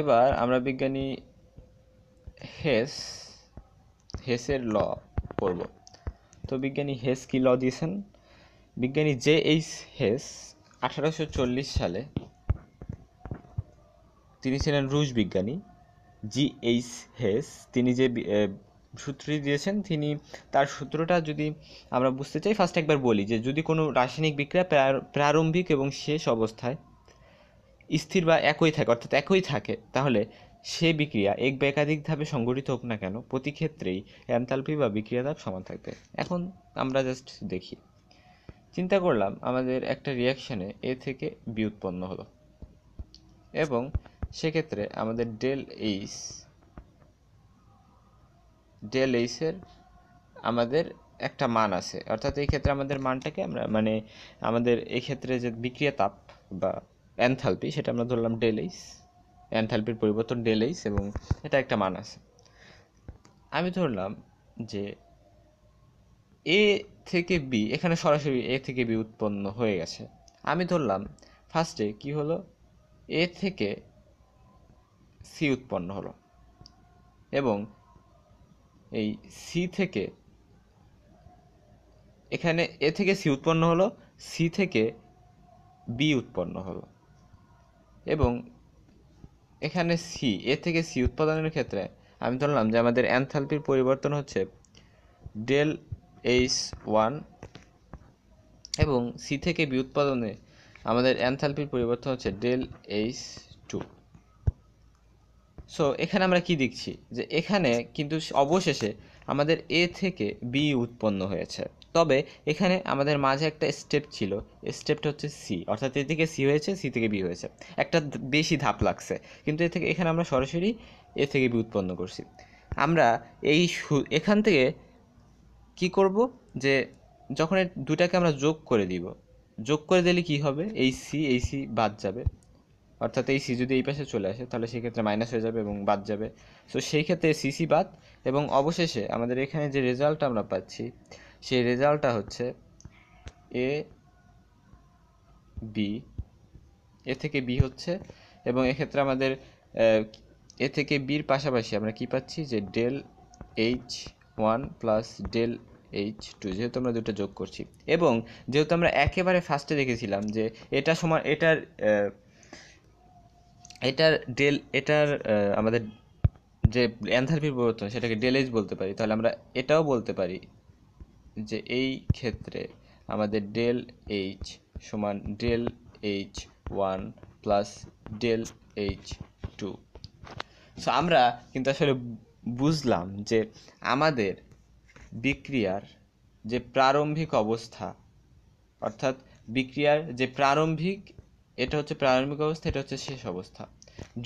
এবার আমরা বিজ্ঞানী হেস হেসের ল পড়ব তো বিজ্ঞানী হেস কি ল দিয়েছেন বিজ্ঞানী জে এইচ হেস আঠারোশো সালে তিনি ছিলেন রুশ বিজ্ঞানী জি এইচ হেস তিনি যে সূত্রটি দিয়েছেন তিনি তার সূত্রটা যদি আমরা বুঝতে চাই ফার্স্ট একবার বলি যে যদি কোনো রাসায়নিক বিক্রিয়া প্রারম্ভিক এবং শেষ অবস্থায় স্থির বা একই থাকে অর্থাৎ একই থাকে তাহলে সে বিক্রিয়া এক বা একাধিকভাবে সংগঠিত হোক না কেন প্রতি ক্ষেত্রেই অ্যান্থালপি বা বিক্রিয়া দাব সমান থাকবে এখন আমরা জাস্ট দেখি চিন্তা করলাম আমাদের একটা রিয়াকশানে এ থেকে বি উৎপন্ন হলো এবং সেক্ষেত্রে আমাদের ডেল এইস ডেল এইসের আমাদের একটা মান আছে অর্থাৎ এই ক্ষেত্রে আমাদের মানটাকে আমরা মানে আমাদের এই ক্ষেত্রে যে বিক্রিয়া তাপ বা এনথালপি সেটা আমরা ধরলাম ডেলেইস অ্যানথালপির পরিবর্তন ডেলেইস এবং এটা একটা মান আছে আমি ধরলাম যে এ থেকে বি এখানে সরাসরি এ থেকে বি উৎপন্ন হয়ে গেছে আমি ধরলাম ফার্স্টে কি হলো এ থেকে সি উৎপন্ন হলো এবং এই সি থেকে এখানে এ থেকে সি উৎপন্ন হলো সি থেকে বি উৎপন্ন হলো এবং এখানে সি এ থেকে সি উৎপাদনের ক্ষেত্রে আমি ধরলাম যে আমাদের অ্যানথালপির পরিবর্তন হচ্ছে ডেল এইচ ওয়ান এবং সি থেকে বি উৎপাদনে আমাদের অ্যানথালপির পরিবর্তন হচ্ছে ডেল এইচ টু সো এখানে আমরা কি দেখছি যে এখানে কিন্তু অবশেষে আমাদের এ থেকে বি উৎপন্ন হয়েছে তবে এখানে আমাদের মাঝে একটা স্টেপ ছিল স্টেপটা হচ্ছে সি অর্থাৎ এ থেকে সি হয়েছে সি থেকে বি হয়েছে একটা বেশি ধাপ লাগছে কিন্তু এ থেকে এখানে আমরা সরাসরি এ থেকে বি উৎপন্ন করছি আমরা এই এখান থেকে কি করব যে যখন দুটাকে আমরা যোগ করে দিব যোগ করে দিলে কি হবে এই সি এই সি বাদ যাবে অর্থাৎ এই সি যদি এই পাশে চলে আসে তাহলে সেক্ষেত্রে মাইনাস হয়ে যাবে এবং বাদ যাবে সো সেই ক্ষেত্রে সি সি বাদ এবং অবশেষে আমাদের এখানে যে রেজাল্ট আমরা পাচ্ছি সেই রেজাল্টটা হচ্ছে এ বি এ থেকে বি হচ্ছে এবং এক্ষেত্রে আমাদের এ থেকে বির পাশাপাশি আমরা কি পাচ্ছি যে del H one plus del H two যেহেতু আমরা দুটো যোগ করছি এবং যেহেতু আমরা একেবারে ফার্স্টে দেখেছিলাম যে এটা সমান এটার এটার ডেল এটার আমাদের যে এনথালপির পরিবর্তন সেটাকে ডেলেজ বলতে পারি তাহলে আমরা এটাও বলতে পারি যে এই ক্ষেত্রে আমাদের ডেল এইচ সমান del H one plus del H two so আমরা কিন্তু আসলে বুঝলাম যে আমাদের বিক্রিয়ার যে প্রারম্ভিক অবস্থা অর্থাৎ বিক্রিয়ার যে প্রারম্ভিক এটা হচ্ছে প্রারম্ভিক অবস্থা এটা হচ্ছে শেষ অবস্থা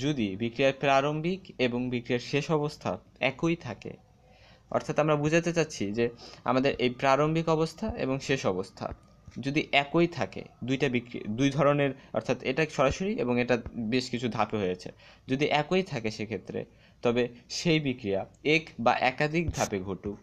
যদি বিক্রিয়ার প্রারম্ভিক এবং বিক্রিয়ার শেষ অবস্থা একই থাকে অর্থাৎ আমরা বুঝাতে চাচ্ছি যে আমাদের এই প্রারম্ভিক অবস্থা এবং শেষ অবস্থা যদি একই থাকে দুইটা বিক্রি দুই ধরনের অর্থাৎ এটা সরাসরি এবং এটা বেশ কিছু ধাপে হয়েছে যদি একই থাকে সেক্ষেত্রে তবে সেই বিক্রিয়া এক বা একাধিক ধাপে ঘটুক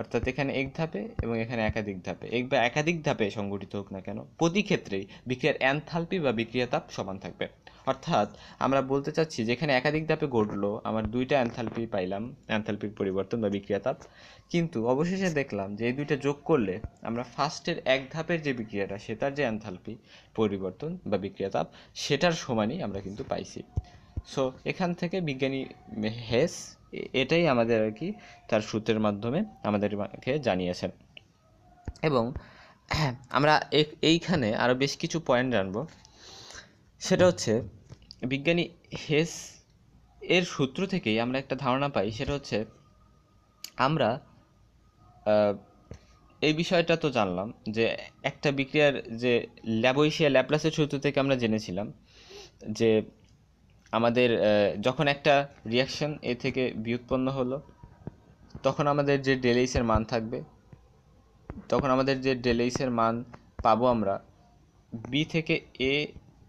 অর্থাৎ এখানে এক ধাপে এবং এখানে একাধিক ধাপে এক বা একাধিক ধাপে সংগঠিত হোক না কেন প্রতি ক্ষেত্রেই বিক্রিয়ার অ্যান্থালপি বা বিক্রিয়াতাপ তাপ সমান থাকবে অর্থাৎ আমরা বলতে চাচ্ছি যেখানে একাধিক ধাপে ঘটলো আমার দুইটা অ্যান্থালপি পাইলাম অ্যান্থালপির পরিবর্তন বা বিক্রিয়াতাপ তাপ কিন্তু অবশেষে দেখলাম যে এই দুইটা যোগ করলে আমরা ফার্স্টের এক ধাপের যে বিক্রিয়াটা সেটার যে অ্যান্থালপি পরিবর্তন বা বিক্রিয়াতাপ তাপ সেটার সমানই আমরা কিন্তু পাইছি সো এখান থেকে বিজ্ঞানী হেস এটাই আমাদের আর কি তার সূত্রের মাধ্যমে আমাদেরকে জানিয়েছেন এবং আমরা এইখানে আরও বেশ কিছু পয়েন্ট জানব সেটা হচ্ছে বিজ্ঞানী হেস এর সূত্র থেকেই আমরা একটা ধারণা পাই সেটা হচ্ছে আমরা এই বিষয়টা তো জানলাম যে একটা বিক্রিয়ার যে ল্যাবোয়েশিয়া ল্যাপ্লাসের সূত্র থেকে আমরা জেনেছিলাম যে আমাদের যখন একটা রিয়াকশন এ থেকে বিউৎপন্ন হলো তখন আমাদের যে ডেলেইসের মান থাকবে তখন আমাদের যে ডেলেইসের মান পাবো আমরা বি থেকে এ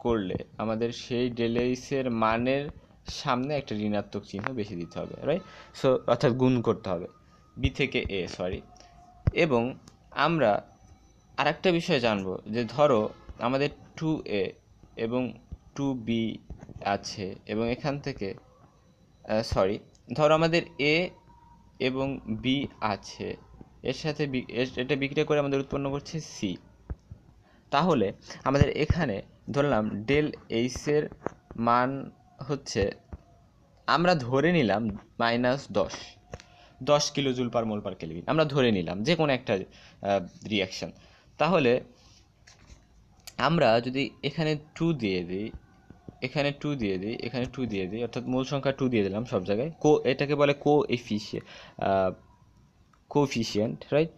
করলে আমাদের সেই ডেলেইসের মানের সামনে একটা ঋণাত্মক চিহ্ন বেশি দিতে হবে রাইট সো অর্থাৎ গুণ করতে হবে বি থেকে এ সরি এবং আমরা আরেকটা বিষয় জানব যে ধরো আমাদের টু এ এবং টু বি আছে এবং এখান থেকে সরি ধরো আমাদের এ এবং বি আছে এর সাথে এটা বিক্রিয়া করে আমাদের উৎপন্ন করছে সি তাহলে আমাদের এখানে ধরলাম ডেল এইসের মান হচ্ছে আমরা ধরে নিলাম মাইনাস দশ দশ kilo joule per mole per kelvin আমরা ধরে নিলাম যে কোনো একটা রিয়াকশান তাহলে আমরা যদি এখানে টু দিয়ে দিই এখানে টু দিয়ে দিই এখানে টু দিয়ে দিই অর্থাৎ মূল সংখ্যা টু দিয়ে দিলাম সব জায়গায় কো এটাকে বলে coefficient coefficient right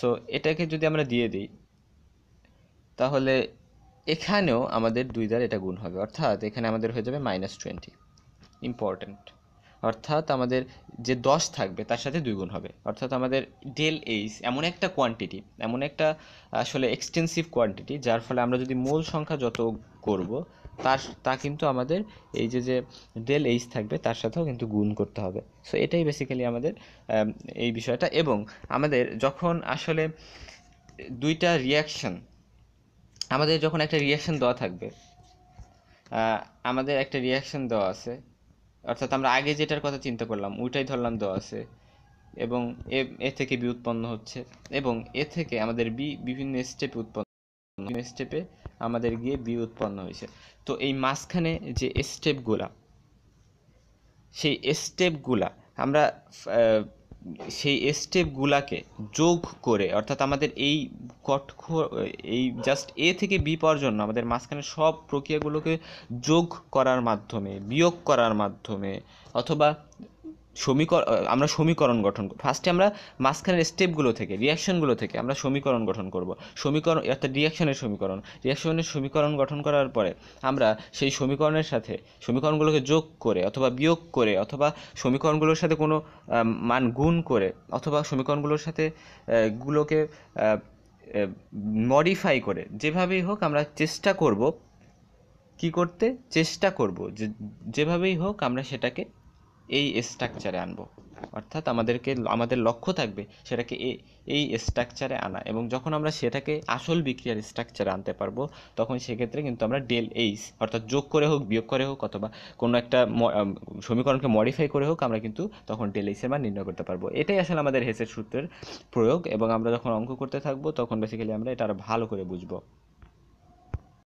so এটাকে যদি আমরা দিয়ে দিই তাহলে এখানেও আমাদের দুই দ্বারা এটা গুণ হবে অর্থাৎ এখানে আমাদের হয়ে যাবে মাইনাস টোয়েন্টি ইম্পর্ট্যান্ট অর্থাৎ আমাদের যে দশ থাকবে তার সাথে দুই গুণ হবে অর্থাৎ আমাদের ডেল এইচ এমন একটা কোয়ান্টিটি এমন একটা আসলে এক্সটেন্সিভ কোয়ান্টিটি যার ফলে আমরা যদি মূল সংখ্যা যত করব তার তা কিন্তু আমাদের এই যে যে ডেল এইচ থাকবে তার সাথেও কিন্তু গুণ করতে হবে সো এটাই বেসিক্যালি আমাদের এই বিষয়টা এবং আমাদের যখন আসলে দুইটা রিয়াকশন আমাদের যখন একটা রিয়াকশন দেওয়া থাকবে আমাদের একটা রিয়াকশন দেওয়া আছে অর্থাৎ আমরা আগে যেটার কথা চিন্তা করলাম ওইটাই ধরলাম দেওয়া আছে এবং এ এ থেকে বি উৎপন্ন হচ্ছে এবং এ থেকে আমাদের বি বিভিন্ন স্টেপ উৎপন্ন স্টেপে আমাদের গিয়ে বি উৎপন্ন হয়েছে তো এই মাঝখানে যে স্টেপগুলা সেই স্টেপগুলা আমরা সেই স্টেপগুলাকে যোগ করে অর্থাৎ আমাদের এই কট এই জাস্ট এ থেকে বি পাওয়ার জন্য আমাদের মাঝখানে সব প্রক্রিয়াগুলোকে যোগ করার মাধ্যমে বিয়োগ করার মাধ্যমে অথবা সমীকরণ আমরা সমীকরণ গঠন ফার্স্টে আমরা মাঝখানের স্টেপগুলো থেকে রিয়াকশনগুলো থেকে আমরা সমীকরণ গঠন করব সমীকরণ অর্থাৎ রিয়াকশনের সমীকরণ রিয়াকশনের সমীকরণ গঠন করার পরে আমরা সেই সমীকরণের সাথে সমীকরণগুলোকে যোগ করে অথবা বিয়োগ করে অথবা সমীকরণগুলোর সাথে কোনো মান গুণ করে অথবা সমীকরণগুলোর সাথে গুলোকে মডিফাই করে যেভাবেই হোক আমরা চেষ্টা করব কি করতে চেষ্টা করব যেভাবেই হোক আমরা সেটাকে এই স্ট্রাকচারে আনবো অর্থাৎ আমাদেরকে আমাদের লক্ষ্য থাকবে সেটাকে এই স্ট্রাকচারে আনা এবং যখন আমরা সেটাকে আসল বিক্রিয়ার স্ট্রাকচারে আনতে পারবো তখন সেক্ষেত্রে কিন্তু আমরা ডেল এইস অর্থাৎ যোগ করে হোক বিয়োগ করে হোক অথবা কোনো একটা সমীকরণকে মডিফাই করে হোক আমরা কিন্তু তখন ডেল এইসের মান নির্ণয় করতে পারবো এটাই আসলে আমাদের হেসের সূত্রের প্রয়োগ এবং আমরা যখন অঙ্ক করতে থাকবো তখন বেসিক্যালি আমরা এটা আরও ভালো করে বুঝবো